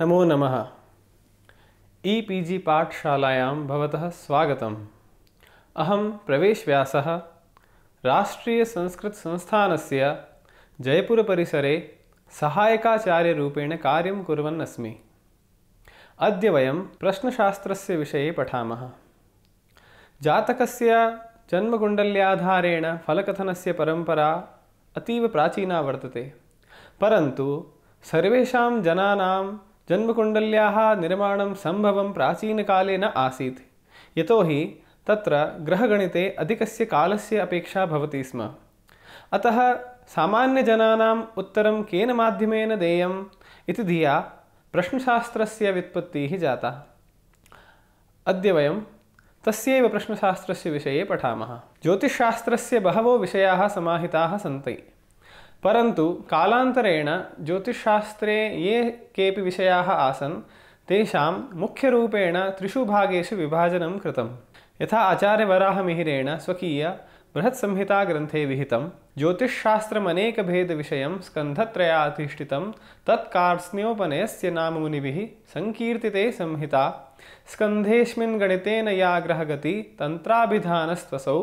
नमो नमः E P G पाठशालायां भवतः स्वागतम् अहं प्रवेशव्यासः राष्ट्रीयसंस्कृतसंस्थानस्य जयपुरपरिसरे सहायकाचार्यरूपेण कार्यं कुर्वन् अस्मि अद्य वयं प्रश्नशास्त्रस्य विषये पठामः जातकस्य जन्मकुण्डल्याधारेण फलकथनस्य परम्परा अतीव प्राचीना वर्तते परन्तु सर्वेषां जनानां जन्मकुण्डल्याः निर्माणं सम्भवं प्राचीनकाले न आसीत् यतोहि तत्र ग्रहगणिते अधिकस्य कालस्य अपेक्षा भवति स्म अतः सामान्यजनानाम् उत्तरं केन माध्यमेन देयम् इति धिया प्रश्नशास्त्रस्य व्युत्पत्तिः जाता अद्य वयं तस्यैव प्रश्नशास्त्रस्य विषये पठामः ज्योतिषशास्त्रस्य बहवो विषयाः समाहिताः सन्ति परंतु कालान्तरेण ज्योतिषशास्त्रे ये के विषया आसन तेषां मुख्यरूपेण त्रिषु भागेषु विभाजनं कृतं यथा आचार्यवराहमिहिरेण स्वकीय बृहत्संहिताग्रन्थे विहितं ज्योतिषशास्त्रमनेकभेदविषयं स्कन्धत्रयाधिष्ठितं तत्कार्त्स्न्योपनयस्य नाम मुनिभिः सङ्कीर्तिते संहिता स्कन्धेऽस्मिन् गणितेन या ग्रहगति तन्त्राभिधानस्त्वसौ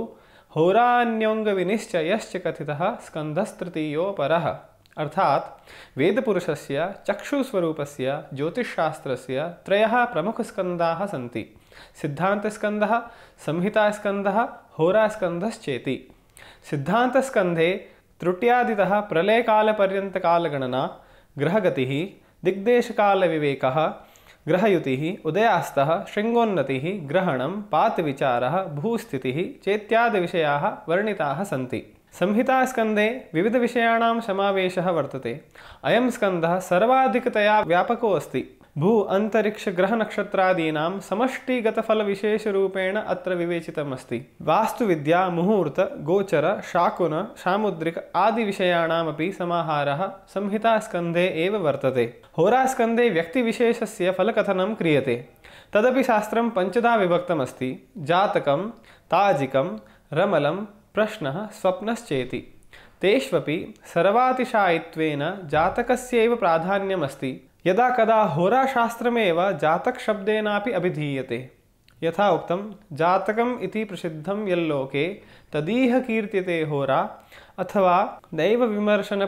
हौरान्योंग विनिश्चयश्च कथितः स्कन्धस्तृतीयोपरः अर्थात वेदपुरुषस्य चक्षुस्वरूपस्य ज्योतिषशास्त्रस्य त्रयः प्रमुखस्कन्धाः सन्ति सिद्धान्तस्कन्धः संहितास्कन्धः होरास्कन्धश्चेति सिद्धान्तस्कन्धे त्रुट्यादितः प्रलयकालपर्यन्तकालगणना ग्रहगतिः दिग्देशकालविवेकः ग्रहयुति ग्रहयुतिः उदयास्तः शृङ्गोन्नतिः ग्रहणं पातविचारः भूस्थितिः चेत्यादिविषयाः वर्णिताः सन्ति संहितास्कन्धे विषयाण सवेश वर्त अयम स्कंद सर्वाधिकतया अस्त ಭೂ ಅಂತರಿಕ್ಷ ಗ್ರಹ ನಕ್ಷತ್ರಾದೀನಾಂ ಸಮಷ್ಟಿಗತ ಫಲ ವಿಶೇಷ ರೂಪೇಣ ಅತ್ರ ವಿವೇಚಿತಮಸ್ತಿ ವಾಸ್ತುವಿದ್ಯಾ ಮುಹೂರ್ತ ಗೋಚರ ಶಾಕುನ ಸಾಮುದ್ರಿಕ ಆದಿ ವಿಷಯಾಣಾಮಪಿ ಸಮಾಹಾರः ಸಂಹಿತಾಸ್ಕಂಧೆ एव वर्तते होरास्कंदे व्यक्तिविशेषस्य फलकथनं क्रियते तदपि शास्त्रं पञ्चधा विभक्तमस्ति जातकं ताजिकं रमलं प्रश्नः स्वप्नश्चेति तेष्वपि सर्वातिशायित्वेन जातकस्यैव प्राधान्यमस्ति यदा कदा जातक शब्देना अभिधीयते यथा उक्तम जातकम इति प्रसिद्धं यल्लोके तदीह कीर्त्यते होरा अथवा खल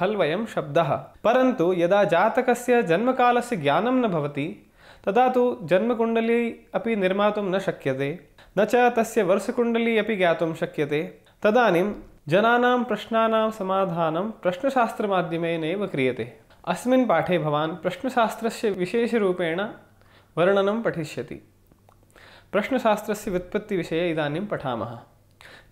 खल्वयं शब्द परन्तु यदा जातकस्य जन्मकालस्य ज्ञानं न भवति तदा तो जन्मकुंडली अपि निर्मातुं न शक्यते न च तस्य वर्षकुण्डली अपि ज्ञातुं शक्यते तदानीं जनानां प्रश्नानां समाधानं प्रश्नशास्त्रमाध्यमेनैव क्रियते अस्मिन् पाठे भवान् प्रश्नशास्त्रस्य विशेषरूपेण वर्णनं पठिष्यति प्रश्नशास्त्रस्य व्युत्पत्तिविषये इदानीं पठामः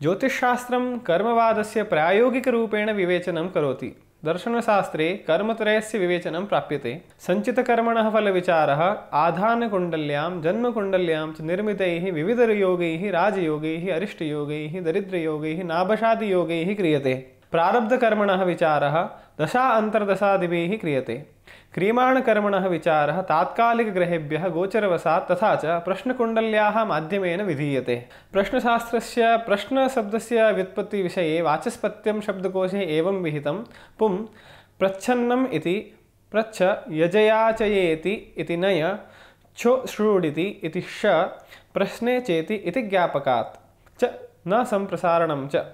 ज्योतिषशास्त्रं कर्मवादस्य प्रायोगिकरूपेण विवेचनं करोति दर्शनशास्त्रे कर्मत्रयस्य विवेचनं प्राप्यते सञ्चितकर्मणः फलविचारः आधानकुण्डल्यां जन्मकुण्डल्यां च निर्मितैः विविधयोगैः राजयोगैः अरिष्टयोगैः दरिद्रयोगैः नाभशादियोगैः क्रियते प्रारब्धकर्मण विचार दशा अन्तर्दशादिभिः क्रियते क्रियमाणकर्मणः विचार तात्कालिकग्रहेभ्यः गोचरवशा तथा च प्रश्नकुण्डल्याः माध्यमेन प्रश्नशब्द से व्युत्पत्ति विषय वाचस्पत्यम शब्दकोशे एवं विहित पुं प्रछन्नम प्रच्छ यजयाचयेति नय छो श्रूडिति श प्रश्ने चेति ज्ञापका च न संप्रसारण च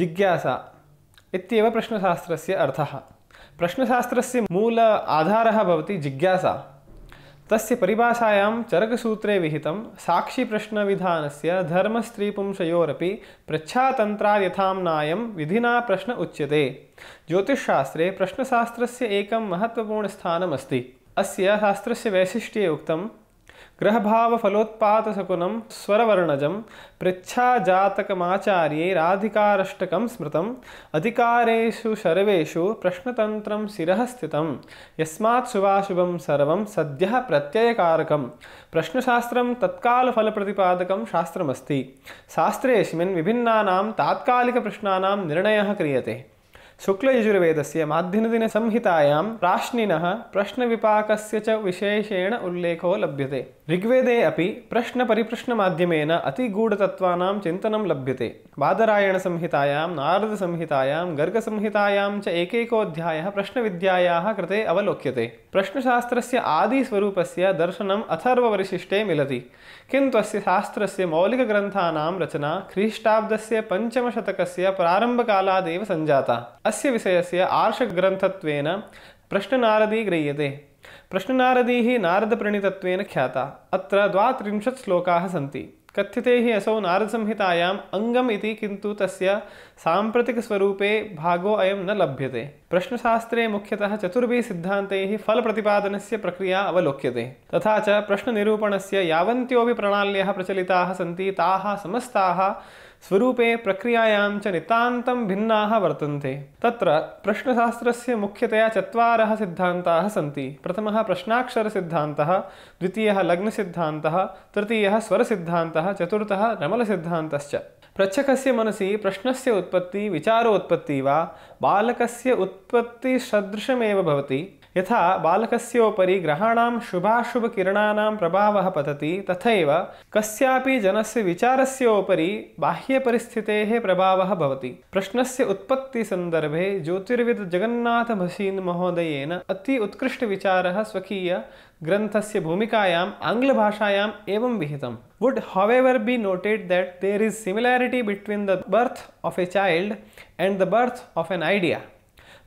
जिज्ञासा इत्येव प्रश्नशास्त्रस्य अर्थः प्रश्नशास्त्रस्य मूल आधारः भवति जिज्ञासा तस्य परिभाषायां चरकसूत्रे विहितं साक्षिप्रश्नविधानस्य धर्मस्त्रीपुंशयोरपि प्रच्छातन्त्राद्यथाम्नायं विधिना प्रश्न उच्यते ज्योतिषशास्त्रे प्रश्नशास्त्रस्य एकं महत्त्वपूर्णस्थानमस्ति अस्य शास्त्रस्य वैशिष्ट्ये उक्तं गृहभावफलोत्पातशकुनं स्वरवर्णजं पृच्छाजातकमाचार्ये राधिकारष्टकं स्मृतम् अधिकारेषु सर्वेषु प्रश्नतन्त्रं शिरः स्थितं यस्मात् शुभाशुभं सर्वं सद्यः प्रत्ययकारकं प्रतिदक शास्त्रमस्त शास्त्रेस्म विभिन्ना विभिन्नानां तात्कालिकप्रश्नानां निर्णयः क्रियते शुक्लयजुर्वेदस्य माध्यदिनसंहितायां प्रश्न विपाक च विशेषेण उल्लेखो लभ्यते ऋग्वेदे अपि प्रश्नपरिप्रश्नमाध्यमेन अतिगूढतत्त्वानां चिन्तनं लभ्यते बादरायणसंहितायां नारदसंहितायां गर्गसंहितायां च एकैकोऽध्यायः प्रश्नविद्यायाः कृते अवलोक्यते प्रश्नशास्त्रस्य आदिस्वरूपस्य दर्शनम् अथर्ववरिशिष्टे मिलति किन्तु अस्य शास्त्रस्य मौलिकग्रन्थानां रचना ख्रीष्टाब्दस्य पञ्चमशतकस्य प्रारम्भकालादेव सञ्जाता अस्य विषयस्य आर्षग्रन्थत्वेन प्रश्ननारदी गृह्यते प्रश्ननारदीः नारदप्रणीतत्वेन ख्याता अत्र द्वात्रिंशत् श्लोकाः सन्ति कथ्यते ही असौ नारदसंहितायाम् अङ्गम् इति किन्तु तस्य साम्प्रतिकस्वरूपे भागो अयं न लभ्यते प्रश्नशास्त्रे मुख्यतः चतुर्भिः सिद्धान्तैः फलप्रतिपादनस्य प्रक्रिया अवलोक्यते तथा च प्रश्ननिरूपणस्य यावन्त्योऽपि प्रणाल्यः प्रचलिताः सन्ति ताः समस्ताः स्वरूपे प्रक्रियायां च नितान्तं भिन्नाः वर्तन्ते तत्र प्रश्नशास्त्रस्य मुख्यतया चत्वारः सिद्धान्ताः सन्ति प्रथमः प्रश्नाक्षरसिद्धान्तः द्वितीयः लग्नसिद्धान्तः तृतीयः स्वरसिद्धान्तः चतुर्थः रमलसिद्धान्तश्च प्रच्छकस्य मनसि प्रश्नस्य उत्पत्ति विचारोत्पत्ति वा बालकस्य उत्पत्तिसदृशमेव भवति यथा बालकस्योपरि ग्रहाणां शुभाशुभकिरणानां प्रभावः पतति तथैव कस्यापि जनस्य विचारस्योपरि बाह्यपरिस्थितेः प्रभावः भवति प्रश्नस्य उत्पत्तिसन्दर्भे महोदयेन अति उत्कृष्टविचारः स्वकीय ग्रन्थस्य भूमिकायाम् आङ्ग्लभाषायाम् एवं विहितम् would however be noted that there is similarity between the birth of a child and the birth of an idea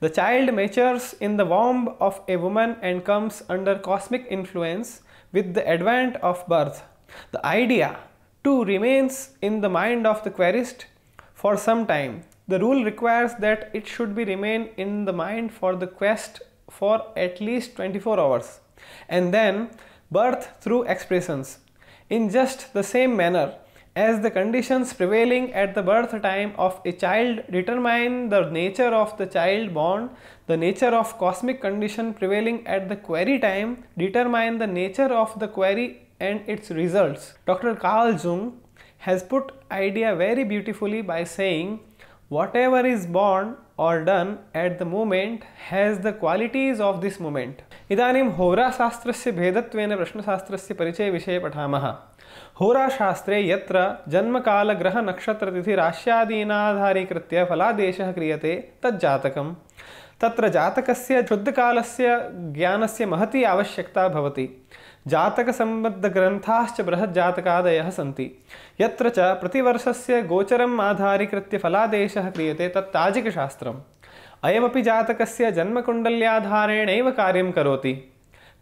The child matures in the womb of a woman and comes under cosmic influence with the advent of birth. The idea too remains in the mind of the querist for some time. The rule requires that it should be remain in the mind for the quest for at least 24 hours and then birth through expressions. In just the same manner, as the conditions prevailing at the birth time of a child determine the nature of the child born, the nature of cosmic condition prevailing at the query time determine the nature of the query and its results. Dr. Carl Jung has put idea very beautifully by saying, whatever is born or done at the moment has the qualities of this moment. इदानीं होराशास्त्रस्य भेदत्वेन प्रश्नशास्त्रस्य परिचयविषये पठामः होराशास्त्रे यत्र जन्मकालग्रहनक्षत्रतिथिराश्यादीनाधारीकृत्य फलादेशः क्रियते तज्जातकं तत्र जातकस्य शुद्धकालस्य ज्ञानस्य महती आवश्यकता भवति जातकसम्बद्धग्रन्थाश्च बृहज्जातकादयः सन्ति यत्र च प्रतिवर्षस्य गोचरम् आधारीकृत्य फलादेशः क्रियते तत् ताजिकशास्त्रम् अयमपि जातकस्य जन्मकुण्डल्याधारेणैव कार्यं करोति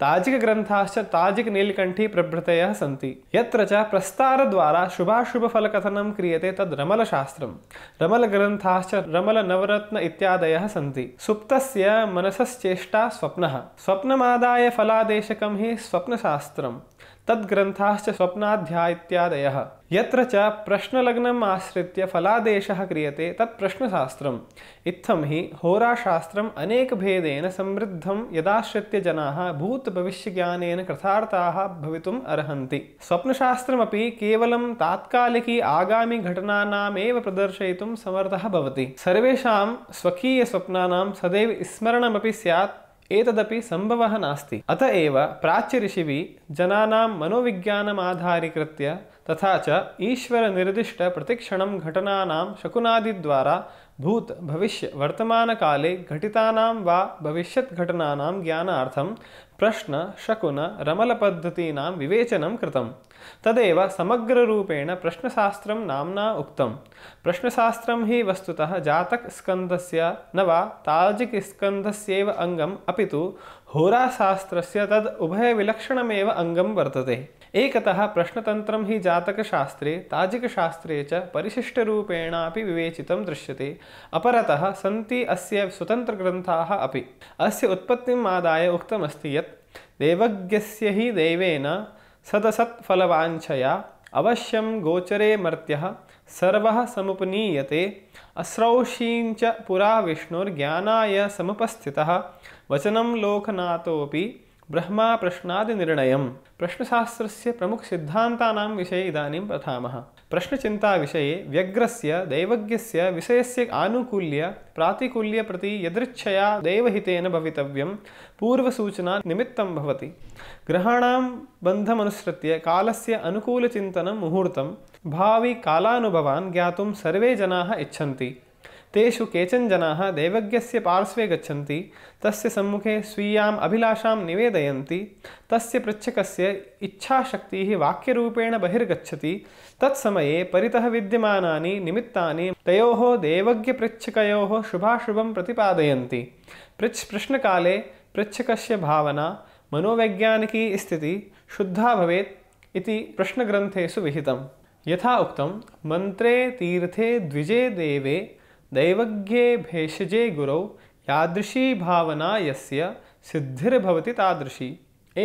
ताजिकग्रन्थाश्च ताजिकनीलकण्ठीप्रभृतयः सन्ति यत्र च प्रस्तारद्वारा शुभाशुभफलकथनं क्रियते तद् रमलशास्त्रं रमलग्रन्थाश्च रमलनवरत्न इत्यादयः सन्ति सुप्तस्य मनसश्चेष्टा स्वप्नः स्वप्नमादाय फलादेशकं हि स्वप्नशास्त्रम् तद्ग्रन्थाश्च स्वप्नाध्याय इत्यादयः यत्र च प्रश्नलग्नम् आश्रित्य फलादेशः क्रियते तत् प्रश्नशास्त्रम् इत्थं हि होराशास्त्रम् अनेकभेदेन समृद्धं यदाश्रित्य जनाः भूतभविष्यज्ञानेन कृतार्थाः भवितुम् अर्हन्ति स्वप्नशास्त्रमपि केवलं तात्कालिकी आगामिघटनानामेव प्रदर्शयितुं समर्थः भवति सर्वेषां स्वकीयस्वप्नानां सदैव स्मरणमपि स्यात् एतदपि सम्भवः नास्ति अत एव प्राच्यऋषिभिः जनानां मनोविज्ञानमाधारीकृत्य तथा च ईश्वरनिर्दिष्टप्रतिक्षणं घटनानां शकुनादिद्वारा भूत भविष्य वर्तमानकाले घटितानां वा भविष्यद्घटनानां ज्ञानार्थं प्रश्न शकुन रमलपद्धतीनां विवेचनं कृतम् तदेव समग्ररूपेण प्रश्नशास्त्रं नाम्ना उक्तं प्रश्नशास्त्रं हि वस्तुतः जातकस्कन्धस्य न वा ताजिकस्कन्धस्यैव अङ्गम् अपि तु होराशास्त्रस्य तद् उभयविलक्षणमेव अङ्गं वर्तते एकतः प्रश्नतन्त्रं हि जातकशास्त्रे ताजिकशास्त्रे च परिशिष्टरूपेणापि विवेचितं दृश्यते अपरतः सन्ति अस्य स्वतन्त्रग्रन्थाः अपि अस्य उत्पत्तिम् आदाय उक्तमस्ति यत् देवज्ञस्य हि देवेन सदसत्फलवाञ्छया अवश्य गोचरे मर्त्य सर्व समुपनीयते अस्रौषीं च पुरा विष्णुर्जा समुपस्थितः वचनम लोकनाथोऽपि ब्रह्मा निर्णय प्रश्नादिनिर्णयं प्रश्नशास्त्रस्य प्रमुखसिद्धान्तानां विषये इदानीं पठामः प्रश्नचिन्ताविषये व्यग्रस्य दैवज्ञस्य विषयस्य आनुकूल्य प्रातिकूल्य प्रति यदृच्छया दैवहितेन भवितव्यं पूर्वसूचना निमित्तं भवति ग्रहाणां बन्धमनुसृत्य कालस्य अनुकूलचिन्तनं मुहूर्तं भाविकालानुभवान् ज्ञातुं सर्वे जनाः इच्छन्ति तेषु केचन जनाः देवज्ञस्य पार्श्वे गच्छन्ति तस्य सम्मुखे स्वीयाम् अभिलाषां निवेदयन्ति तस्य पृच्छकस्य इच्छाशक्तिः वाक्यरूपेण बहिर्गच्छति तत्समये परितः विद्यमानानि निमित्तानि तयोः देवज्ञपृच्छकयोः शुभाशुभं प्रतिपादयन्ति पृच्छ प्रश्नकाले पृच्छकस्य भावना मनोवैज्ञानिकी स्थितिः शुद्धा भवेत् इति प्रश्नग्रन्थेषु विहितम् यथा उक्तं मन्त्रे तीर्थे द्विजे देवे दैवज्ञे भेषजे गुरौ यादृशी भावना यस्य सिद्धिर्भवति तादृशी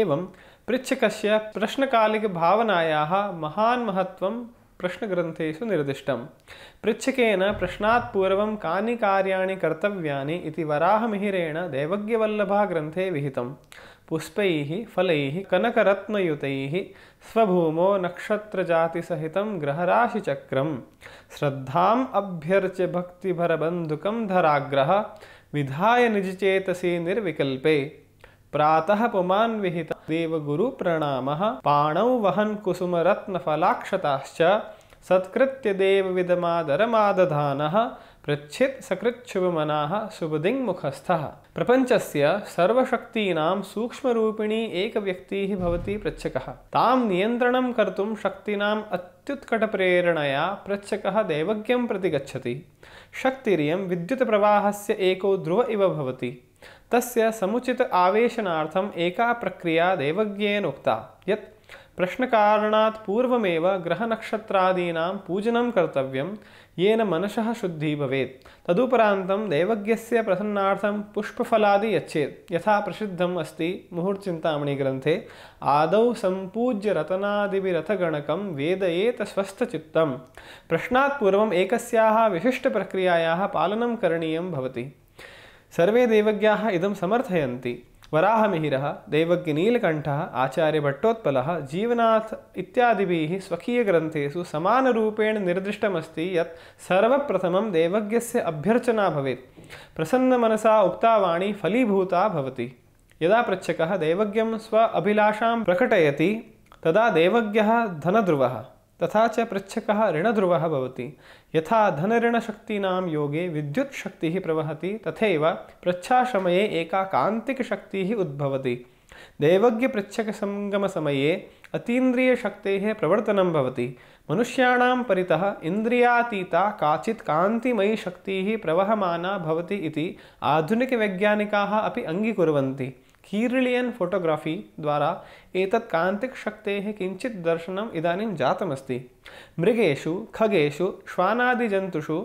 एवं पृच्छकस्य प्रश्नकालिकभावनायाः महान् महत्त्वं प्रश्नग्रन्थेषु निर्दिष्टं पृच्छकेन प्रश्नात् पूर्वं कानि कार्याणि कर्तव्यानि इति वराहमिहिरेण दैवज्ञवल्लभाग्रन्थे विहितं पुष्प फल कनकरत्नयुत स्वभूमो नक्षत्रजातिसहितं ग्रहराशिचक्रम श्रद्धा अभ्यर्च्य भक्तिभरबंधुक धराग्रह विधाय निजचेतसि निर्विकल्पे प्रातः पुमान् विहिता वहन पाणौ रत्न कुसुमरत्नफलाक्षताश्च सत्कृत्य देवविदमादरमादधानः पृछित सकृत शुभ शुभ मना दिंग मुखस्थ प्रपंच से सर्वशक्तीना सूक्ष्मरूपिणी एक व्यक्ति भवति पृछक ताम नियंत्रण कर्तुं शक्तीना अत्युत्कट प्रेरणया पृछक दैवज्ञं प्रति गति शक्तिरियं विद्युत प्रवाह से एको ध्रुव इव भवति तस्य समुचित आवेशनार्थम एका प्रक्रिया दैवज्ञेन उक्ता यत् प्रश्नकारणात् पूर्वमेव ग्रहनक्षत्रादीनां पूजनं कर्तव्यं येन मनसः शुद्धिः भवेत् तदुपरान्तं दैवज्ञस्य प्रसन्नार्थं पुष्पफलादि यच्छेत् यथा प्रसिद्धम् अस्ति मुहुर्चिन्तामणिग्रन्थे आदौ सम्पूज्य रतनादिभिरथगणकं वेदयेत स्वस्थचित्तं प्रश्नात् पूर्वम् एकस्याः विशिष्टप्रक्रियायाः पालनं करणीयं भवति सर्वे देवज्ञाः इदं समर्थयन्ति वराहमिहिरः दैवज्ञनीलकण्ठः आचार्यभट्टोत्पलः जीवनाथ इत्यादिभिः स्वकीयग्रन्थेषु समानरूपेण निर्दिष्टमस्ति यत् सर्वप्रथमं दैवज्ञस्य अभ्यर्चना भवेत् मनसा उक्ता वाणी फलीभूता भवति यदा पृच्छकः दैवज्ञं स्व अभिलाषां प्रकटयति तदा दैवज्ञः धनध्रुवः तथा च पृछक ऋणध्रुवः भवति यथा धनऋणशक्तीनां योगे विद्युत्शक्तिः प्रवहति तथैव पृच्छासमये एका कान्तिकशक्तिः उद्भवति दैवज्ञपृच्छकसङ्गमसमये अतीन्द्रियशक्तेः प्रवर्तनं भवति मनुष्याणां परितः इन्द्रियातीता काचित् कान्तिमयी शक्तिः प्रवहमाना भवति इति आधुनिकवैज्ञानिकाः अपि अङ्गीकुर्वन्ति कीरलियन फ़ोटोग्राफ़ि द्वारा एतत् कान्तिकशक्तेः किञ्चित् दर्शनम् इदानीं जातमस्ति मृगेषु खगेषु श्वानादिजन्तुषु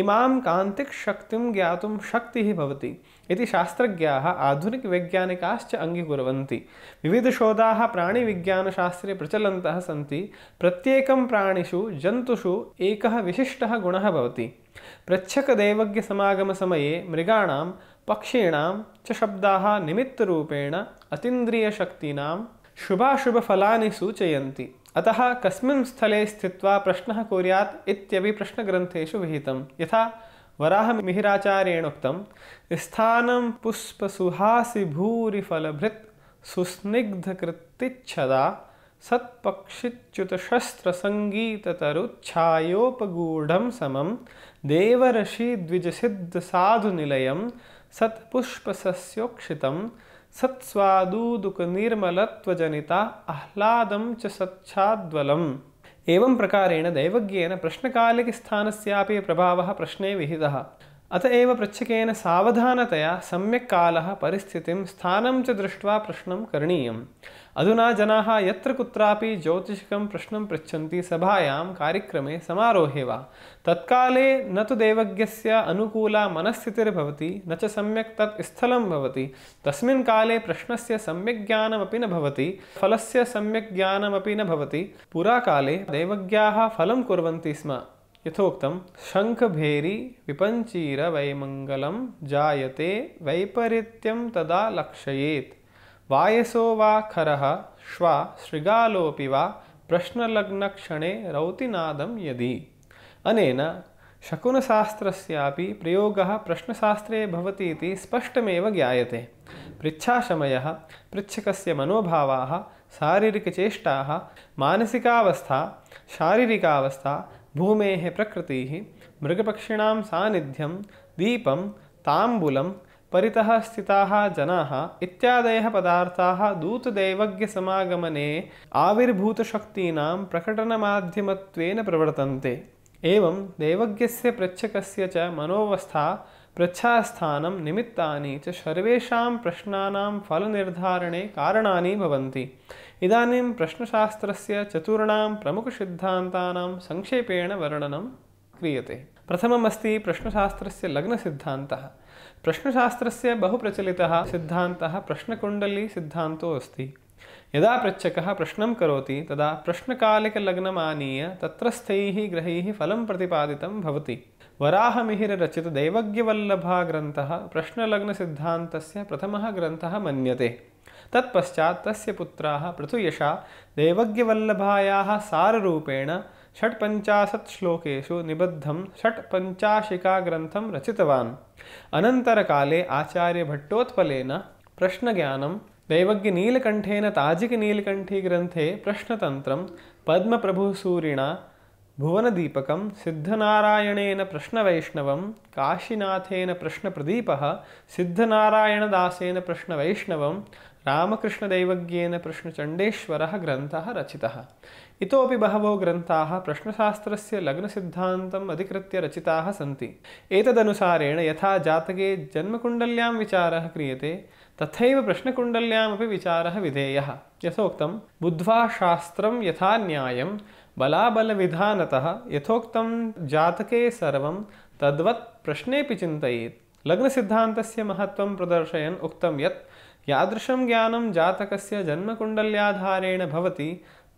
इमां कान्तिकशक्तिं ज्ञातुं शक्तिः भवति इति शास्त्रज्ञाः आधुनिकवैज्ञानिकाश्च अङ्गीकुर्वन्ति विविधशोधाः प्राणिविज्ञानशास्त्रे प्रचलन्तः सन्ति प्रत्येकं प्राणिषु जन्तुषु एकः विशिष्टः गुणः भवति प्रच्छकदैवज्ञसमागमसमये मृगाणां पक्षीणां शब्द शब्दाः निमित्तरूपेण अतीन्द्रियशक्तीनां शुभाशुभफलानि सूचयन्ति अतः कस्मिन् स्थले स्थित्वा प्रश्नः कुर्यात् इत्यपि प्रश्नग्रन्थेषु विहितं यथा वराहमिहिराचार्येण उक्तं स्थानं पुष्पसुहासि भूरिफलभृत् सुस्निग्धकृत्तिच्छदा सत्पक्षिच्युतशस्त्रसङ्गीततरुच्छायोपगूढं समं देवरशिद्विजसिद्धसाधुनिलयं सत्पुष्पसस्योक्षितं सत्स्वादूदुकनिर्मलत्वजनिता आह्लादं च सच्छाद्वलम् एवं प्रकारेण दैवज्ञेन प्रश्नकालिकस्थानस्यापि प्रभावः प्रश्ने विहितः अत एव पृच्छकेन सावधानतया सम्यक् कालः परिस्थितिं स्थानं च दृष्ट्वा प्रश्नं करणीयम् अधुना जनाः यत्र कुत्रापि ज्योतिषकं प्रश्नं पृच्छन्ति सभायां कार्यक्रमे समारोहे वा तत्काले न तु देवज्ञस्य अनुकूला मनस्थितिर्भवति न च सम्यक् तत् स्थलं भवति तस्मिन् काले प्रश्नस्य सम्यक् ज्ञानमपि न भवति फलस्य सम्यक् ज्ञानमपि न भवति पुराकाले देवज्ञाः फलं कुर्वन्ति स्म यथोक्तं शङ्खभेरी विपञ्चीरवैमङ्गलं जायते वैपरीत्यं तदा लक्षयेत् वायसो वा खरः श्वा शृगालोऽपि वा प्रश्नलग्नक्षणे रौतिनादं यदि अनेन शकुनशास्त्रस्यापि प्रयोगः प्रश्नशास्त्रे भवति इति स्पष्टमेव ज्ञायते पृच्छाशमयः पृच्छकस्य मनोभावाः शारीरिकचेष्टाः मानसिकावस्था शारीरिकावस्था भूमेः प्रकृतिः मृगपक्षिणां सान्निध्यं दीपं ताम्बूलं परितः स्थिताः जनाः इत्यादयः पदार्थाः दूतदैवज्ञसमागमने आविर्भूतशक्तीनां प्रकटनमाध्यमत्वेन प्रवर्तन्ते एवं दैवज्ञस्य प्रच्छकस्य च मनोवस्था प्रच्छास्थानं निमित्तानि च सर्वेषां प्रश्नानां फलनिर्धारणे कारणानि भवन्ति इदानीं प्रश्नशास्त्रस्य चतुर्णां प्रमुखसिद्धान्तानां संक्षेपेण वर्णनं क्रियते प्रथममस्ति प्रश्नशास्त्रस्य लग्नसिद्धान्तः प्रश्नशास्त्र से बहु प्रचलितः सिद्धान्तः प्रश्नकुण्डलीसिद्धान्तो अस्ति यदा पृच्छकः प्रश्नं करोति तदा प्रश्नकालिकलग्नम् आनीय तत्रस्थैः ग्रहैः फलं प्रतिपादितं भवति वराहमिहिररचितदैवज्ञवल्लभाग्रन्थः प्रश्नलग्नसिद्धान्तस्य प्रथमः ग्रन्थः मन्यते तत्पश्चात् तस्य पुत्राः पृथुयशा दैवज्ञवल्लभायाः साररूपेण षट्पञ्चाशत् श्लोकेषु निबद्धं षट्पञ्चाशिकाग्रन्थं रचितवान् अनन्तरकाले आचार्यभट्टोत्पलेन प्रश्नज्ञानं दैवज्ञनीलकण्ठेन ताजिकनीलकण्ठीग्रन्थे प्रश्नतन्त्रं पद्मप्रभुसूरिणा भुवनदीपकं सिद्धनारायणेन प्रश्न काशीनाथेन सिद्धनारायणदास प्रश्न वैष्णव रामकृष्णदैवज्ञेन प्रश्नचंडेशर ग्रंथ रचिता इतोपि बहवो ग्रन्थाः प्रश्नशास्त्रस्य लग्नसिद्धान्तम् अधिकृत्य रचिताः सन्ति एतदनुसारेण यथा जातके जन्मकुण्डल्यां विचारः क्रियते तथैव प्रश्नकुण्डल्यामपि विचारः विधेयः यथोक्तं बुद्ध्वा शास्त्रं यथा न्यायं बलाबलविधानतः यथोक्तं जातके सर्वं तद्वत् प्रश्नेऽपि चिन्तयेत् लग्नसिद्धान्तस्य महत्त्वं प्रदर्शयन् उक्तं यत् यादृशं ज्ञानं जातकस्य जन्मकुण्डल्याधारेण भवति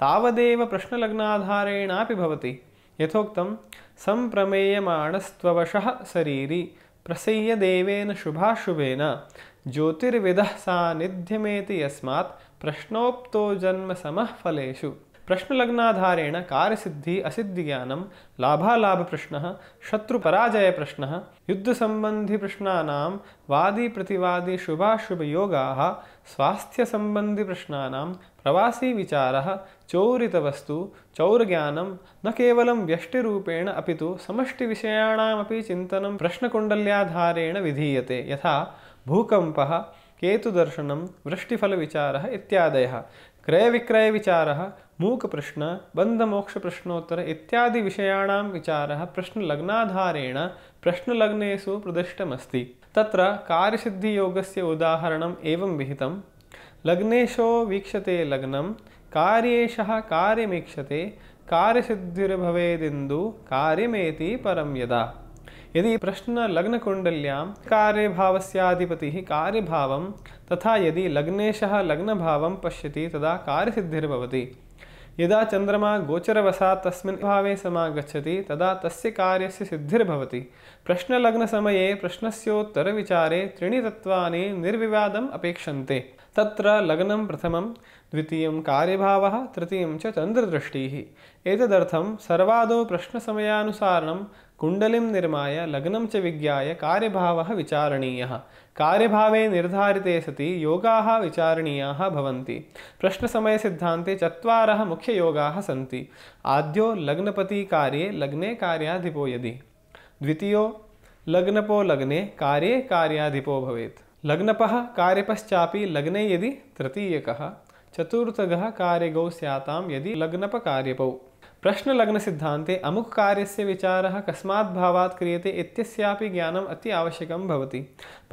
तावदेव प्रश्नलग्नाधारेणापि भवति यथोक्तं सम्प्रमेयमाणस्त्ववशः शरीरी प्रसय्य देवेन शुभाशुभेन ज्योतिर्विदः सान्निध्यमेति यस्मात् प्रश्नोक्तो जन्म समः फलेषु प्रश्नलग्नाधारेण कार्यसिद्धि असिद्धिज्ञानं लाभालाभप्रश्नः शत्रुपराजयप्रश्नः युद्धसम्बन्धिप्रश्नानां वादिप्रतिवादिशुभाशुभयोगाः स्वास्थ्यसम्बन्धिप्रश्नानां प्रवासीविचारः चोरितवस्तु चौरज्ञानं न केवलं व्यष्टिरूपेण अपि तु समष्टिविषयाणामपि चिन्तनं प्रश्नकुण्डल्याधारेण विधीयते यथा भूकम्पः केतुदर्शनं वृष्टिफलविचारः इत्यादयः क्रयविक्रयविचारः मूकप्रश्न बन्धमोक्षप्रश्नोत्तर इत्यादिविषयाणां विचारः प्रश्नलग्नाधारेण प्रश्नलग्नसु प्रदिष्टमस्ति तत्र कार्यसिद्धियोगस्य उदाहरणम् एवं विहितं लग्नेशो वीक्षते लग्नं कार्येशः कार्यमीक्षते कार्यसिद्धिर्भवेदिन्दु कार्यमेति परं यदा यदि प्रश्न प्रश्नलग्नकुण्डल्यां कार्यभावस्याधिपतिः कार्यभावं तथा यदि लग्नेशः लग्नभावं पश्यति तदा कार्यसिद्धिर्भवति यदा चंद्रमा गोचरवशा तस्मिन् सगछति समागच्छति तदा तस्य कार्यस्य सिद्धिर्भवती प्रश्नलग्नसमये प्रश्नस्योत्तरविचारे विचारे तत्त्वानि निर्विवादम् अपेक्षन्ते तत्र लग्नं प्रथम द्वितीयं कार्यभावः तृतीयं च चन्द्रदृष्टिः एतदर्थं सर्वादौ प्रश्नसमयानुसारणं कुंडली निर्माय लग्न च कार्य कार्यभावः विचारणीयः निर्धारित निर्धारिते सति योगाः विचारणीयाः सिद्धांते चर मुख्य योगा सी आद्यो लग्नपतिकार्ये लग्ने कार्याधिपो यदि द्वितीय लग्नपो लग्ने कार्ये कार्याधिपो भवे लग्नप कार्यप्चा लग्ने यदि तृतीयक चतुर्थगः कार्यगौ सैता यदि लग्नपकार्यपौ प्रश्न लग्न सिद्धांते अमुक कार्य से विचार कस्मा भावात् क्रियते इत्यस्यापि ज्ञानम् अति आवश्यकं भवति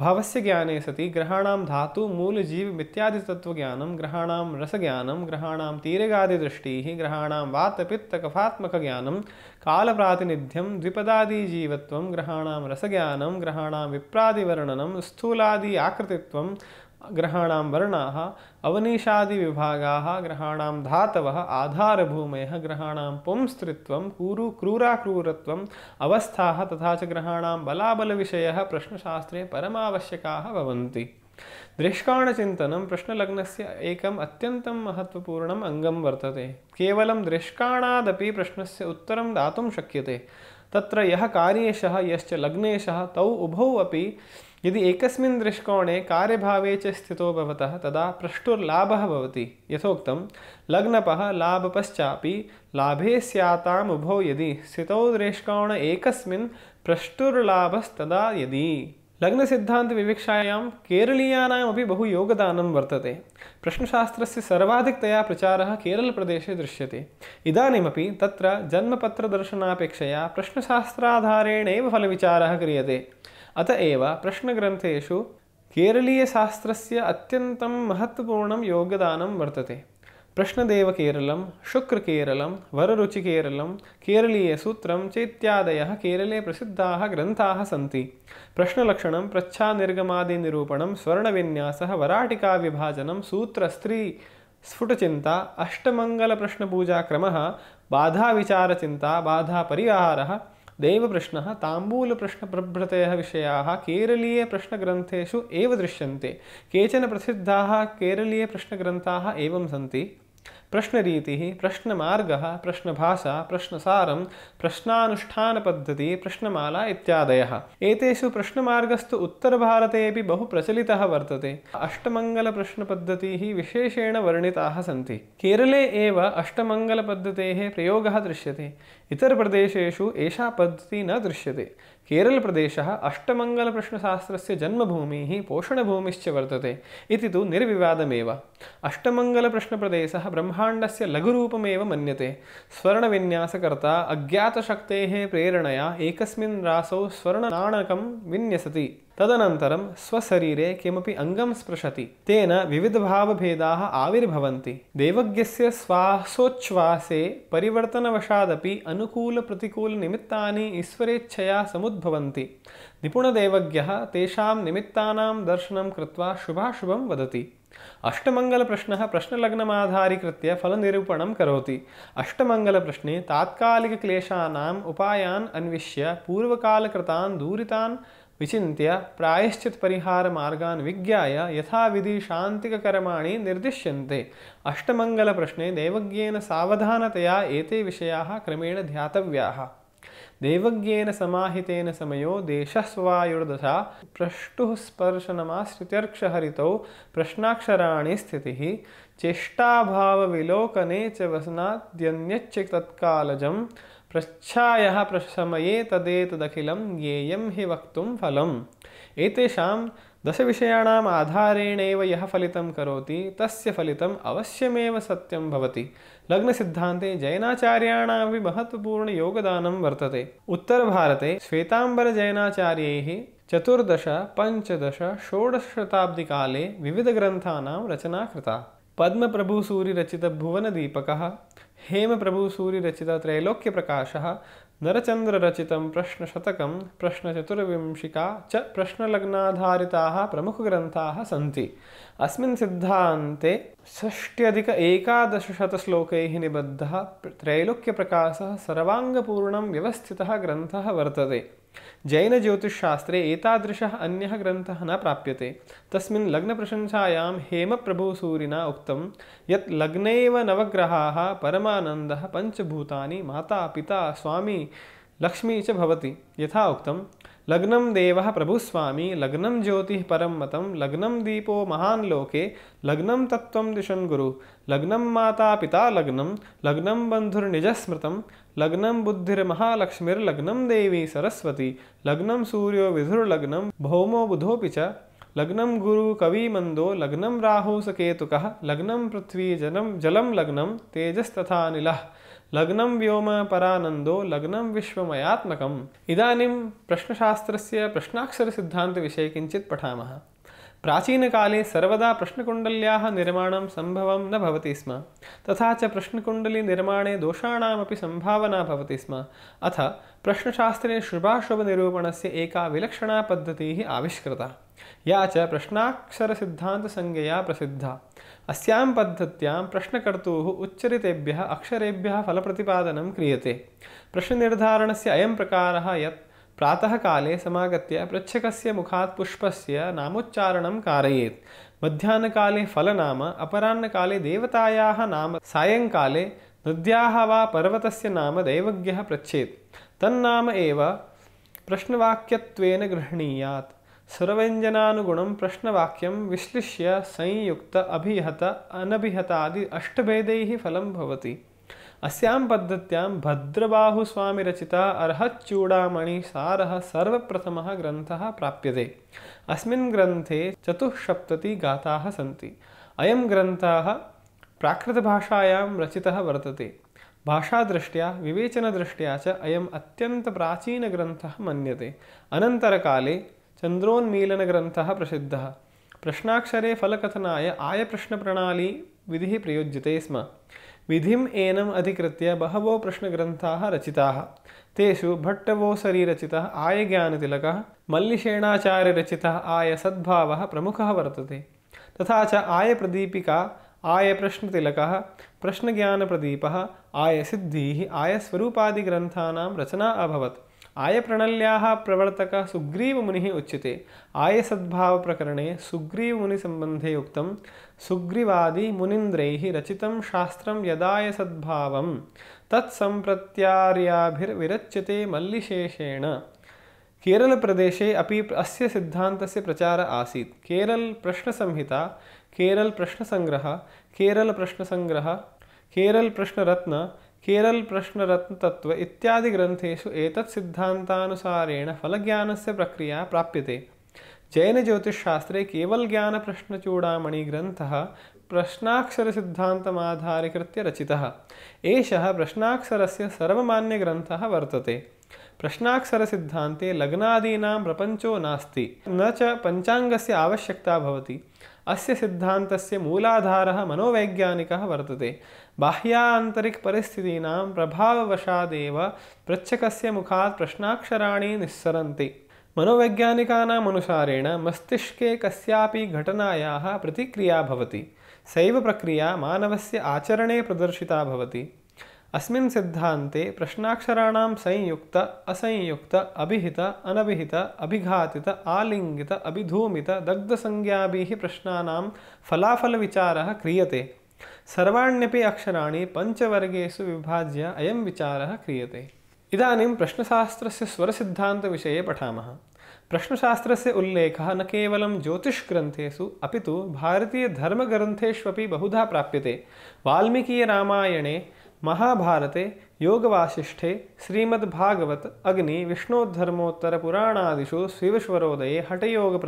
भावस्य ज्ञाने सति ग्रहाणां धातु मूल जीव तत्व रस मूलजीवमित्यादितत्त्वज्ञानं ग्रहाणां रसज्ञानं ग्रहाणां तीरगादिदृष्टिः ग्रहाणां वातपित्तकफात्मकज्ञानं कालप्रातिनिध्यं द्विपदादिजीवत्वं ग्रहाणां रसज्ञानं ग्रहाणां विप्रादिवर्णनं स्थूलादि आकृतित्वं ग्रहाणां वर्णाः अवनीशादिविभागाः ग्रहाणां धातवः आधारभूमयः ग्रहाणां पुंस्त्रित्वं क्रूरु क्रूराक्रूरत्वम् अवस्था तथा च ग्रहाणां बलाबलविषयः प्रश्नशास्त्रे परमावश्यकाः भवन्ति दृष्काणचिन्तनं प्रश्नलग्नस्य एकम् अंगं वर्त है कवल केवलं प्रश्न से उत्तरं दातुं शक्यते तत्र यः कार्येशः यश्च लग्नेशः तौ उभौ अपि यदि एक दृष्कोणे कार्यभावे च स्थितो भवतः तदा प्रष्टुर्लाभः भवति यथोक्तं लग्नपः लाभे स्याताम् यदि स्थितौ दृष्कोण एकस्मिन् प्रष्टुर्लाभस्तदा यदि लग्नसिद्धान्तविवक्षायां केरलीयानामपि बहु योगदानं वर्तते प्रश्नशास्त्रस्य सर्वाधिकतया प्रचारः केरलप्रदेशे दृश्यते इदानीमपि तत्र जन्मपत्रदर्शनापेक्षया प्रश्नशास्त्राधारेणैव फलविचारः क्रियते ಅತ ಪ್ರಶ್ನಗ್ರಂಥು ಕೇರಳೀಯಾಸ್ತ್ರ ಅತ್ಯಂತ ಮಹತ್ವಪೂರ್ಣ ಯೋಗದ ಪ್ರಶ್ನದೇವಕೇರಳ ಶುಕ್ರಕೇರಳ ವರರುಚಿಕೇರಳ ಕೇರಳೀಯಸೂತ್ರದ ಕೇರಳೆ ಪ್ರಸಿದ್ಧ ಗ್ರಂಥ ಸಂತ ಪ್ರಶ್ನಕ್ಷಣ ಪ್ರಚಾ ನಿರ್ಗಮೂಪಣೆ ಸ್ವರ್ಣವಿನ್ಯಾಸ ವರಾಟಿ ವಿಭಾಜ ಸೂತ್ರಸ್ತ್ರೀಸ್ಫುಟಿಂಥ ಅಷ್ಟಮ ಪ್ರಶ್ನಪೂಜಾಕ್ರಮ ಬಾಧಾ ಪರಿಹಾರ दैवप्रश्नः ताम्बूलप्रश्नप्रभृतयः विषयाः केरलीयप्रश्नग्रन्थेषु एव दृश्यन्ते केचन प्रसिद्धाः केरलीयप्रश्नग्रन्थाः एवं सन्ति प्रश्नरीति प्रश्न प्रश्नरीतिः प्रश्नमार्गः प्रश्नभाषा प्रश्नसारं प्रश्नानुष्ठानपद्धतिः प्रश्नमाला इत्यादयः एतेषु प्रश्नमार्गस्तु उत्तरभारतेपि बहु प्रचलितः वर्तते अष्टमङ्गलप्रश्नपद्धतीः विशेषेण वर्णिताः सन्ति केरले एव अष्टमङ्गलपद्धतेः प्रयोगः दृश्यते इतरप्रदेशेषु एषा पद्धतिः न दृश्यते ಕೇರಳ ಪ್ರದೇಶ ಅಷ್ಟಮಂಗಲ ಪ್ರಶ್ನಸಾಸ್ತ್ರಭೂಮಿ ಪೋಷಣೂಮಿಶ್ಚ ವರ್ತದೆ ನಿರ್ವಿದೇವ ಅಷ್ಟಮ ಪ್ರಶ್ನಪ್ರದೇಶ ಬ್ರಹ್ಮಾಂಡಘು ೂಪ ಮನ್ಯತೆ ಸ್ವರ್ಣವಿಸಕರ್ತ ಅಜ್ಞಾತಶಕ್ತೇ ಪ್ರೇರಣೆಯ ಎಕಸ್ವರ್ಣನಾಣಕ ವಿನ್ಯಸತಿ तदनन्तरं स्वशरीरे किमपि अङ्गं स्पृशति तेन विविधभावभेदाः आविर्भवन्ति देवज्ञस्य श्वासोच्छ्वासे परिवर्तनवशादपि अनुकूलप्रतिकूलनिमित्तानि ईश्वरेच्छया समुद्भवन्ति निपुणदेवज्ञः तेषां निमित्तानां दर्शनं कृत्वा शुभाशुभं वदति अष्टमङ्गलप्रश्नः प्रश्नलग्नमाधारीकृत्य फलनिरूपणं करोति अष्टमङ्गलप्रश्ने तात्कालिकक्लेशानाम् उपायान् अन्विष्य पूर्वकालकृतान् दूरितान् విచింత్య ప్రాయశ్చిత్ పరిహార మార్గాన్ విజ్ఞాయ యథావిధి శాంతికకర్మాణి నిర్దిశ్యంతే అష్టమంగళ ప్రశ్నే దేవజ్ఞేన సావధానతయా ఏతే విషయా క్రమేణ ధ్యాతవ్యా దేవజ్ఞేన సమాహితేన సమయో దేశస్వాయుర్దశ ప్రష్టుస్పర్శనమాశ్రిత్యర్క్షహరితౌ ప్రశ్నాక్షరాణి స్థితి చేష్టాభావ విలోకనే చ వసనాద్యన్యచ్చి తత్కాలజం प्रच्छाया प्रशमये तदेतदखिलं ज्ञेयं हि वक्तुं फलम् एतेषां दशविषयाणाम् आधारेणेव यः फलितं करोति तस्य फलितम् लग्न सत्यं जैनाचार्याण लग्नसिद्धान्ते जैनाचार्याणामपि महत्त्वपूर्णयोगदानं वर्तते उत्तरभारते श्वेताम्बरजैनाचार्यैः चतुर्दश पञ्चदश षोडशशताब्दिकाले विविधग्रन्थानां रचना कृता पद्मप्रभुसूरिरचितभुवनदीपकः हेमप्रभुसूरिरचितत्रैलोक्यप्रकाशः नरचन्द्ररचितं प्रश्नशतकं प्रश्नचतुर्विंशिका च प्रश्नलग्नाधारिताः प्रमुखग्रन्थाः सी अस्मिन् सिद्धान्ते षष्ट्यधिक एकादशशतश्लोकैः निबद्धः त्रैलोक्यप्रकाशः सर्वाङ्गपूर्णं व्यवस्थितः ग्रन्थः वर्तते जैन जैनज्योतिषशास्त्रे एतादृशः अन्यः ग्रन्थः न प्राप्यते तस्मिन् लग्नप्रशंसायां हेमप्रभुसूरिना उक्तं यत् लग्ने नवग्रहाः परमानन्दः पञ्चभूतानि माता पिता स्वामी लक्ष्मी च भवति यथा उक्तं लग्नं देव प्रभुस्वामी लग्नं ज्योतिः परं मतं लग्नं दीपो महान् लोके लग्नं तत्त्वं दिशन् गुरु लग्नं माता पिता लग्नं लग्नं बन्धुर्निजस्मृतं लग्नं बुद्धिर्महालक्ष्मीर्लग्नं देवी सरस्वती लग्नं सूर्यो विधुर्लग्नं भौमो बुधोऽपि च लग्नं गुरु कविमन्दो लग्नं राहुसकेतुकः लग्नं पृथ्वी जलम जलं लग्नं तेजस्तथानिलः लग्नं व्योम परानंदो लग्नं विश्वमयात्मकम् इदानीं प्रश्नशास्त्रस्य प्रश्नाक्षरसिद्धान्तविषये किञ्चित् पठामः प्राचीनकाले सर्वदा प्रश्नकुण्डल्याः निर्माणं सम्भवं न भवति स्म तथा च प्रश्नकुण्डलीनिर्माणे दोषाणामपि सम्भावना भवति स्म अथ प्रश्नशास्त्रे शुभाशुभ से एका विलक्षणा पद्धति आविष्कृता या च प्रश्नाक्षरसिद्धान्तसंज्ञया प्रसिद्धा अस्यां पद्धत्यां प्रश्नकर्तुः उच्चरितेभ्यः अक्षरेभ्यः फलप्रतिपादनं क्रियते प्रश्ननिर्धारणस्य अयं प्रकारः यत् प्रातःकाले समागत्य पृच्छकस्य मुखात् पुष्पस्य नामोच्चारणं कारयेत् मध्याह्नकाले फलनाम अपराह्नकाले देवतायाः नाम सायङ्काले नद्याः वा पर्वतस्य नाम दैवज्ञः पृच्छेत् तन्नाम एव प्रश्नवाक्यत्वेन गृह्णीयात् सर्वव्यञ्जनानुगुणं प्रश्नवाक्यं विश्लिष्य संयुक्त अभिहत अनभिहतादि अष्टभेदैः फलं भवति अस्यां पद्धत्यां भद्रबाहुस्वामिरचिता अर्हच्चूडामणिसारः सर्वप्रथमः ग्रन्थः प्राप्यते अस्मिन् ग्रन्थे चतुःसप्ततिगाताः सन्ति अयं ग्रन्थः प्राकृतभाषायां रचितः वर्तते भाषादृष्ट्या विवेचनदृष्ट्या च अयम् अत्यन्तप्राचीनग्रन्थः मन्यते अनन्तरकाले ग्रंथ प्रसिद्ध प्रश्नाक्षरे फलकथनाय आय प्रश्न प्रणाली विधि प्रयुज्यते स्म विधि एनम अधिकृत बहवो प्रश्नग्रन्थाः रचिता तेषु भट्टवोसरीरचितः आयज्ञानतिलकः आय सद्भाव प्रमुख वर्तते तथा च आयप्रदीपिका प्रदीप आय सिद्धि आयस्वरूपादिग्रन्थानां रचना अभवत आय प्रणल्या आयप्रणल्याः प्रवर्तकः सुग्रीवमुनिः उच्यते आयसद्भावप्रकरणे सुग्रीवादी उक्तं सुग्रीवादिमुनीन्द्रैः शास्त्र शास्त्रं यदायसद्भावं तत्सम्प्रत्यार्याभिर्विरच्यते मल्लिशेषेण केरल केरलप्रदेशे अपि अस्य सिद्धान्तस्य प्रचारः आसीत् केरलप्रश्नसंहिता केरलप्रश्नसङ्ग्रहः केरल केरलप्रश्नरत्न रत्न तत्व इत्यादि ग्रंथेशु एतत् ज्ञान से प्रक्रिया प्राप्यते जैनज्योतिषशास्त्रे केवलज्ञानप्रश्नचूडामणिग्रन्थः प्रश्नाक्षरसिद्धान्तमाधारीकृत्य रचितः एषः प्रश्नाक्षरस्य सर्वमान्यग्रन्थः वर्तते सिद्धांते लग्नादीना प्रपंचो नास्ति न च से आवश्यकता भवति अस्य सिद्धांतस्य मूलाधारः मनोवैज्ञानिकः वर्तते ಬಾಹ್ಯಾಂತರಿಕ ಪರಿಸ್ಥಿತೀನಾಂ ಪ್ರಭಾವವಶಾದೇವ ಪೃಚ್ಛಕಸ್ಯ ಮುಖಾತ್ ಪ್ರಶ್ನಾಕ್ಷರಾಣಿ ನಿಸ್ಸರಂತಿ ಮನೋವೈಜ್ಞಾನಿಕಾನಾಂ ಅನುಸಾರೇಣ ಮಸ್ತಿಷ್ಕೆ ಕಸ್ಯಾಪಿ ಘಟನಾಯಾಃ ಪ್ರತಿಕ್ರಿಯಾ ಭವತಿ ಸೈವ ಪ್ರಕ್ರಿಯಾ ಮಾನವಸ್ಯ ಆಚರಣೆ ಪ್ರದರ್ಶಿತಾ ಭವತಿ अस्मिन् सिद्धान्ते प्रश्नाक्षराणां संयुक्त असंयुक्त अभिहित अनभिहित अभिघातित आलिङ्गित अभिधूमित दग्धसंज्ञाभिः प्रश्नानां फलाफलविचारः क्रियते सर्वाण्यपि अक्षराणि पञ्चवर्गेषु विभाज्य अयं विचारः क्रियते इदानीं प्रश्नशास्त्रस्य स्वरसिद्धान्तविषये पठामः प्रश्नशास्त्रस्य उल्लेखः न केवलं ज्योतिषग्रन्थेषु अपि तु भारतीयधर्मग्रन्थेष्वपि बहुधा प्राप्यते वाल्मीकिरामायणे महाभारते ಯೋಗವಾಭಾಗ ಅಗ್ನಿ ಪುರಾಣಾದಿಷು ಶ್ರೀವಸ್ವರೋದೇ ಹಠಯೋಗ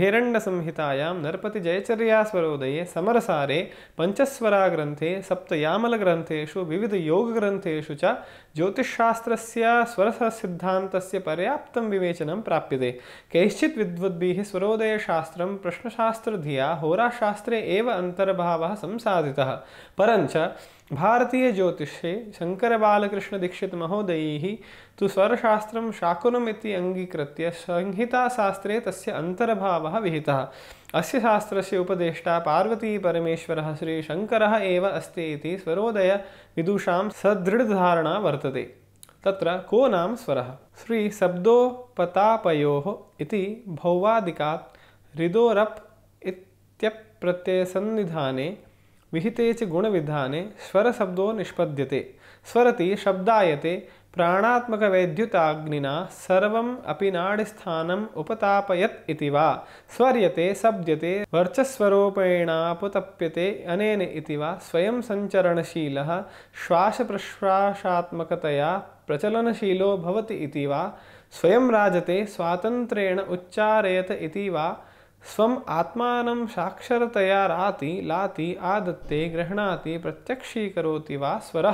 ಘೇರಂಡ ಸಂಹಿತಾಯಾಂ ನರಪತಿ ಜಯಚರ್ಯಾಸ್ವರೋದಯ ಜಯಚರ್ಯಾಸ್ವರೋದೇ ಸಮರಸಾರೇ ಸಪ್ತಯಾಮಲ ಗ್ರಂಥೇಶು ವಿವಿಧ ಯೋಗ ಗ್ರಂಥೇಶು ಚ विवेचन प्राप्य है कैश्चि प्राप्यते स्वरोदय शास्त्र प्रश्नशास्त्र धिया होराशास्त्रे एव अन्तर्भावः संसाधितः परञ्च भारतीयज्योतिषे शङ्करबालकृष्णदीक्षितमहोदयैः तु स्वरशास्त्रं शाकुनम् इति अङ्गीकृत्य संहिताशास्त्रे तस्य अंतर्भाव विहिता अस्य शास्त्रस्य उपदेष्टा पार्वतीपरमेश्वरः श्रीशङ्करः एव अस्ति इति स्वरोदयविदुषां सदृढधारणा वर्तते तत्र को नाम स्वरः श्रीशब्दोपतापयोः इति भौवादिकात् हृदोरप् इत्यप्रत्ययसन्निधाने विहिते च गुणविधाने स्वरशब्दो निष्पद्यते स्वरति शब्दायते प्राणात्मक वैद्युताग्निना सर्वम् अपि नाडिस्थानम् उपतापयत् इति वा स्वर्यते सब्द्यते वर्चस्वरूपेणापुतप्यते अनेन इति वा स्वयं सञ्चरणशीलः श्वासप्रश्वासात्मकतया प्रचलनशीलो भवति इति वा स्वयं राजते स्वातन्त्र्येण उच्चारयत इति वा स्व आत्मा साक्षरतया राति लाति आदत्ते गृहणाति प्रत्यक्षीकरोति वा स्वर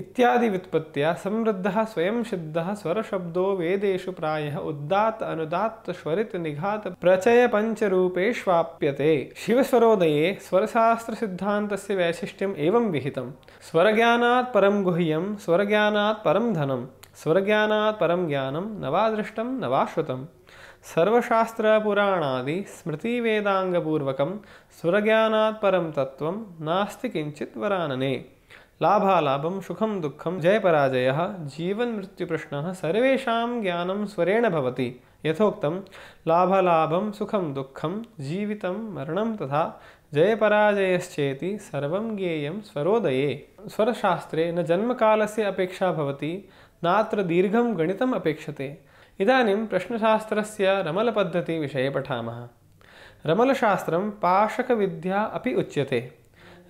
इत्यादि व्युत्पत्तिया समृद्ध स्वयं सिद्ध स्वरशब्दो वेदेशु प्राय उदात अनुदात्त स्वरित निघात प्रचय पञ्चरूपेष्वाप्यते शिवस्वरोदये स्वरशास्त्रसिद्धान्तस्य वैशिष्ट्यम् एवं विहितं स्वरज्ञानात् परम गुह्यं स्वरज्ञानात् परम धनं स्वरज्ञानात् परं ज्ञानं न वा दृष्टं न वेदांग पूर्वक सुरज्ञानात् परम तत्व नास्ति किंचित वरानने जय पराजय जीवन मृत्यु प्रश्न सर्वेषां ज्ञान स्वरेण भवति यथोक्त लाभलाभं सुखम दुखम जीवित मरण तथा जयपराजयश्चेति सर्व ज्ञेय स्वरोदये स्वरशास्त्रे न से अपेक्षा भवति नात्र दीर्घम गणितम् अपेक्षते इदानीं प्रश्नशास्त्रस्य रमलपद्धतिविषये पठामः रमलशास्त्रं पाशकविद्या अपि उच्यते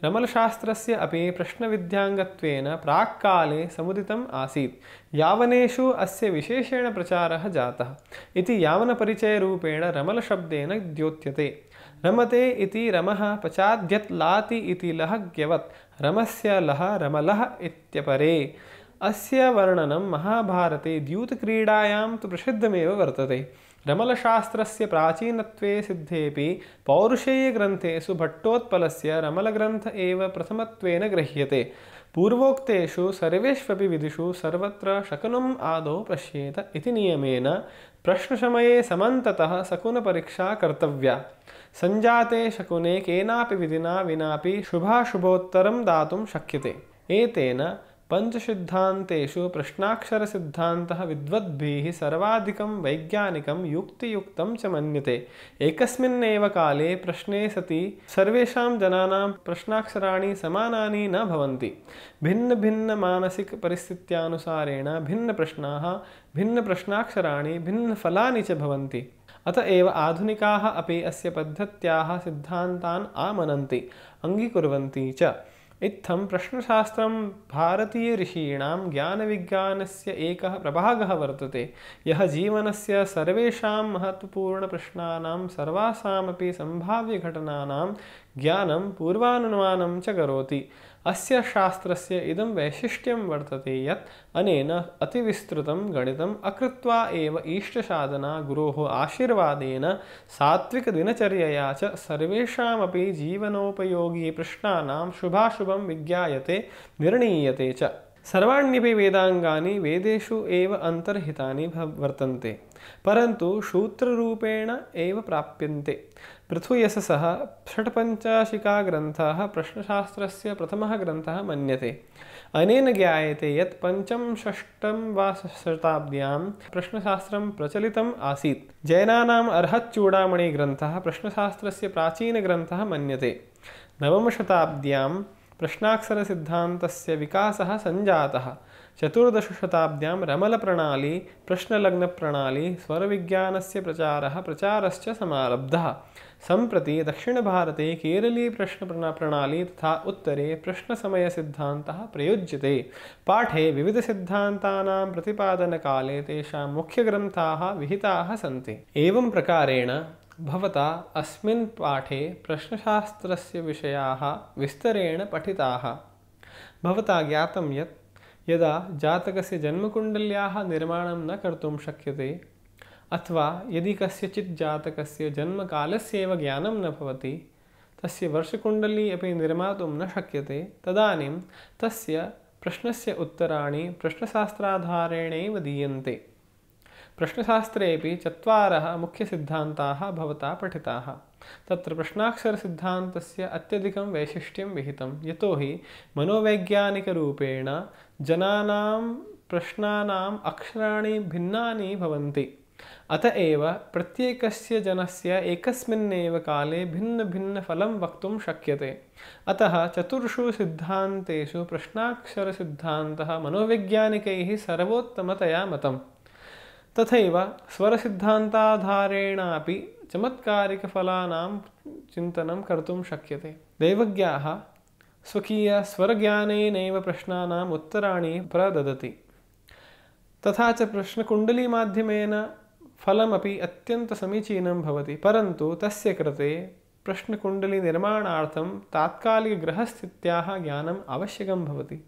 रमलशास्त्रस्य अपि प्रश्नविद्याङ्गत्वेन प्राक्काले समुदितम् आसीत् यावनेषु अस्य विशेषेण प्रचारः जातः इति यावनपरिचयरूपेण रमलशब्देन द्योत्यते रमते इति रमः पचाद्यत् लाति इति लः ज्ञवत् रमस्य लः रमलः इत्यपरे अस्य वर्णनं महाभारते द्यूतक्रीडायां तु प्रसिद्धमेव वर्तते रमलशास्त्रस्य प्राचीनत्वे सिद्धेऽपि पौरुषेयग्रन्थेषु भट्टोत्पलस्य रमलग्रन्थ एव प्रथमत्वेन गृह्यते पूर्वोक्तेषु सर्वेष्वपि विधिषु सर्वत्र शकुनम आदौ पश्येत इति नियमेन प्रश्नसमये समन्ततः शकुनपरीक्षा कर्तव्या संजाते शकुने केनापि विधिना विनापि शुभाशुभोत्तरं दातुं शक्यते एतेन पञ्चसिद्धान्तेषु प्रश्नाक्षरसिद्धान्तः विद्वद्भिः सर्वाधिकं वैज्ञानिकं युक्तियुक्तं च मन्यते एकस्मिन्नेव काले प्रश्ने सति सर्वेषां जनानां प्रश्नाक्षराणि समानानि न भवन्ति भिन्नभिन्नमानसिकपरिस्थित्यानुसारेण भिन्नप्रश्नाः भिन्नप्रश्नाक्षराणि भिन्नफलानि च भवन्ति अत एव आधुनिकाः अपि अस्य पद्धत्याः सिद्धान्तान् आमनन्ति अङ्गीकुर्वन्ति च इत्थं प्रश्नशास्त्रं भारतीयऋषीणां ज्ञानविज्ञानस्य एकः प्रभागः वर्तते यः जीवनस्य सर्वेषां महत्त्वपूर्णप्रश्नानां सर्वासामपि सम्भाव्यघटनानां ज्ञानं पूर्वानुमानं च करोति अस्य शास्त्रस्य इदं वैशिष्ट्यं वर्तते यत् अनेन अतिविस्तृतं गणितम् अकृत्वा एव इष्टसाधना गुरोः आशीर्वादेन सात्विकदिनचर्यया च सर्वेषामपि जीवनोपयोगी प्रश्नानां शुभाशुभं विज्ञायते निर्णीयते च सर्वाण्यपि वेदाङ्गानि वेदेषु एव अन्तर्हितानि वर्तन्ते परन्तु सूत्ररूपेण एव प्राप्यन्ते पृथूयससः षट्पञ्चाशिकाग्रन्थाः प्रश्नशास्त्रस्य प्रथमः ग्रन्थः मन्यते अनेन ज्ञायते यत् पञ्चम षष्टं वा शताब्द्यां प्रश्नशास्त्रं प्रचलितम् आसीत् ग्रंथ अर्हच्चूडामणिग्रन्थः प्रश्नशास्त्रस्य प्राचीनग्रन्थः मन्यते नवमशताब्द्यां प्रश्नाक्षरसिद्धान्तस्य विकासः सञ्जातः चतुर्दशशताब्द्यां रमलप्रणाली प्रश्नलग्नप्रणाली स्वरविज्ञानस्य प्रचारः प्रचारश्च समारब्धः सम्प्रति दक्षिणभारते केरलीप्रश्नप्रणाली तथा उत्तरे प्रश्नसमयसिद्धान्तः प्रयुज्यते पाठे विविधसिद्धान्तानां प्रतिपादनकाले तेषां मुख्यग्रन्थाः विहिताः सन्ति एवं प्रकारेण भवता अस्मिन् पाठे प्रश्नशास्त्रस्य विषयाः विस्तरेण पठिताः भवता ज्ञातं यत् यदा जातक जन्मकुंडल्या निर्माणं न कर्तुं शक्यते अथवा यदि कस्यचित् जातकस्य जन्मकालस्यैव ज्ञानं न भवति तस्य वर्षकुण्डली अपि निर्मातुं न शक्यते तदानीं तस्य प्रश्नस्य उत्तराणि प्रश्नशास्त्राधारेणैव प्रश्नशास्त्रे चर मुख्य सिद्धांता पठिता पठिताः तत्र प्रश्नाक्षरसिद्धान्तस्य अत्यधिकं वैशिष्ट्यं विहितं यतोहि मनोवैज्ञानिकरूपेण जनानां प्रश्नानाम् अक्षराणि भिन्नानि भवन्ति अत एव प्रत्येकस्य जनस्य एकस्मिन्नेव काले भिन्नभिन्नफलं वक्तुं शक्यते अतः चतुर्षु सिद्धान्तेषु प्रश्नाक्षरसिद्धान्तः मनोवैज्ञानिकैः सर्वोत्तमतया मतं तथैव स्वरसिद्धान्ताधारेणापि चमत्कारिकफलानां चिन्तनं कर्तुं शक्यते दैवज्ञाः स्वकीयस्वरज्ञानेनैव प्रश्नानाम् उत्तराणि प्रददति तथा च प्रश्नकुण्डलीमाध्यमेन फलमपि अत्यन्तसमीचीनं भवति परन्तु तस्य कृते प्रश्नकुण्डलीनिर्माणार्थं तात्कालिकग्रहस्थित्याः ज्ञानम् आवश्यकं भवति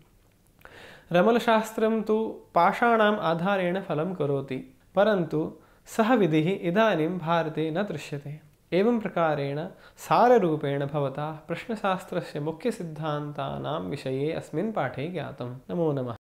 रमलशास्त्रं तु पाषाणाम् आधारेण फलं करोति परन्तु सह विधि इदानीं भारते न दृश्यते एवं प्रकारेण साररूपेण भवता प्रश्नशास्त्रस्य मुख्यसिद्धान्तानां विषये अस्मिन् पाठे ज्ञातं नमो नमः